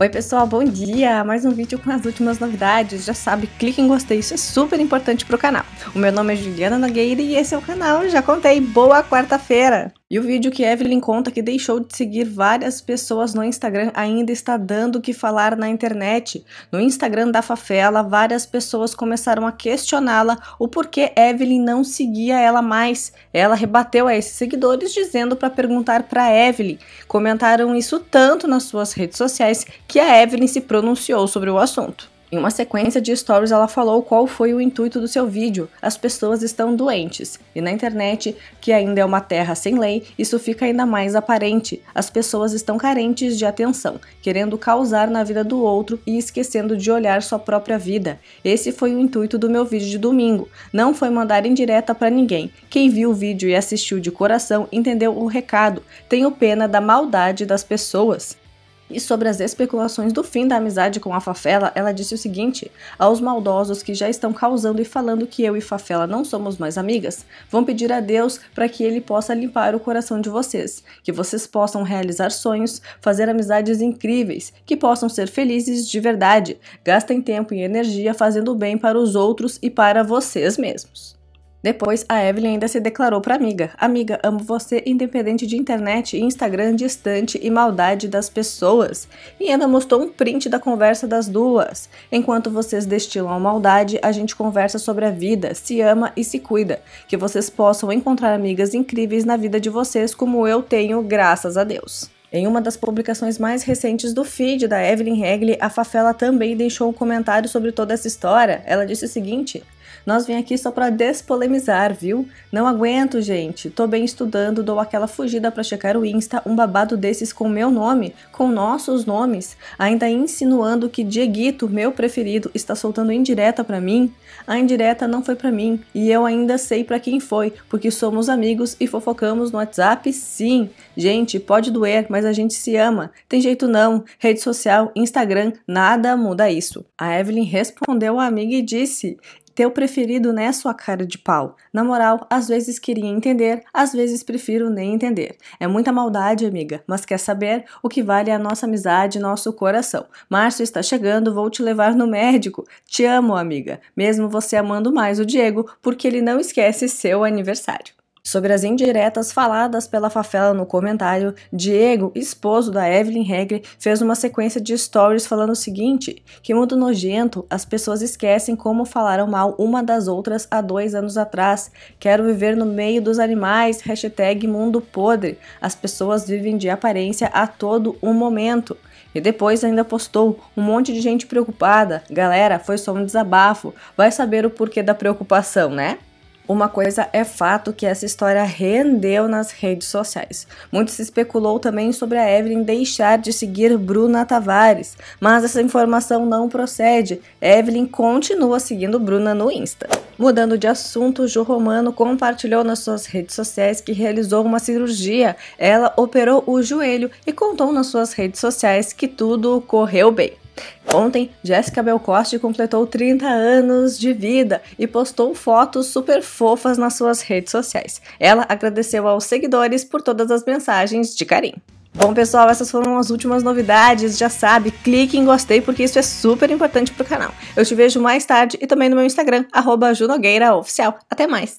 Oi pessoal, bom dia! Mais um vídeo com as últimas novidades. Já sabe, clique em gostei, isso é super importante pro canal. O meu nome é Juliana Nogueira e esse é o canal, já contei. Boa quarta-feira! E o vídeo que Evelyn conta que deixou de seguir várias pessoas no Instagram ainda está dando o que falar na internet. No Instagram da Fafela, várias pessoas começaram a questioná-la o porquê Evelyn não seguia ela mais. Ela rebateu a esses seguidores dizendo para perguntar para Evelyn. Comentaram isso tanto nas suas redes sociais que a Evelyn se pronunciou sobre o assunto. Em uma sequência de stories, ela falou qual foi o intuito do seu vídeo. As pessoas estão doentes. E na internet, que ainda é uma terra sem lei, isso fica ainda mais aparente. As pessoas estão carentes de atenção, querendo causar na vida do outro e esquecendo de olhar sua própria vida. Esse foi o intuito do meu vídeo de domingo. Não foi mandar indireta para ninguém. Quem viu o vídeo e assistiu de coração entendeu o recado. Tenho pena da maldade das pessoas. E sobre as especulações do fim da amizade com a Fafela, ela disse o seguinte: aos maldosos que já estão causando e falando que eu e Fafela não somos mais amigas, vão pedir a Deus para que ele possa limpar o coração de vocês, que vocês possam realizar sonhos, fazer amizades incríveis, que possam ser felizes de verdade, gastem tempo e energia fazendo bem para os outros e para vocês mesmos. Depois, a Evelyn ainda se declarou para amiga: Amiga, amo você, independente de internet, Instagram distante e maldade das pessoas. E ainda mostrou um print da conversa das duas. Enquanto vocês destilam maldade, a gente conversa sobre a vida, se ama e se cuida. Que vocês possam encontrar amigas incríveis na vida de vocês, como eu tenho, graças a Deus. Em uma das publicações mais recentes do feed da Evelyn Regli, a Fafela também deixou um comentário sobre toda essa história. Ela disse o seguinte: nós vim aqui só para despolemizar, viu? Não aguento, gente. Tô bem estudando, dou aquela fugida para checar o Insta, um babado desses com meu nome, com nossos nomes, ainda insinuando que Dieguito, meu preferido, está soltando indireta para mim. A indireta não foi para mim e eu ainda sei para quem foi, porque somos amigos e fofocamos no WhatsApp, sim. Gente, pode doer, mas a gente se ama. Tem jeito não. Rede social, Instagram, nada muda isso. A Evelyn respondeu a amiga e disse: teu preferido né sua cara de pau. Na moral, às vezes queria entender, às vezes prefiro nem entender. É muita maldade, amiga, mas quer saber? O que vale é a nossa amizade e nosso coração. Márcio está chegando, vou te levar no médico. Te amo, amiga. Mesmo você amando mais o Diego, porque ele não esquece seu aniversário sobre as indiretas faladas pela Fafela no comentário, Diego, esposo da Evelyn Regre, fez uma sequência de stories falando o seguinte: que mundo nojento, as pessoas esquecem como falaram mal uma das outras há dois anos atrás. Quero viver no meio dos animais, hashtag mundo podre. As pessoas vivem de aparência a todo um momento. E depois ainda postou um monte de gente preocupada. Galera, foi só um desabafo. Vai saber o porquê da preocupação, né? Uma coisa é fato que essa história rendeu nas redes sociais. Muito se especulou também sobre a Evelyn deixar de seguir Bruna Tavares, mas essa informação não procede. Evelyn continua seguindo Bruna no Insta. Mudando de assunto, Ju Romano compartilhou nas suas redes sociais que realizou uma cirurgia. Ela operou o joelho e contou nas suas redes sociais que tudo correu bem. Ontem, Jéssica Belcoste completou 30 anos de vida e postou fotos super fofas nas suas redes sociais. Ela agradeceu aos seguidores por todas as mensagens de carinho. Bom, pessoal, essas foram as últimas novidades. Já sabe, clique em gostei porque isso é super importante pro canal. Eu te vejo mais tarde e também no meu Instagram, arroba Junogueiraoficial. Até mais!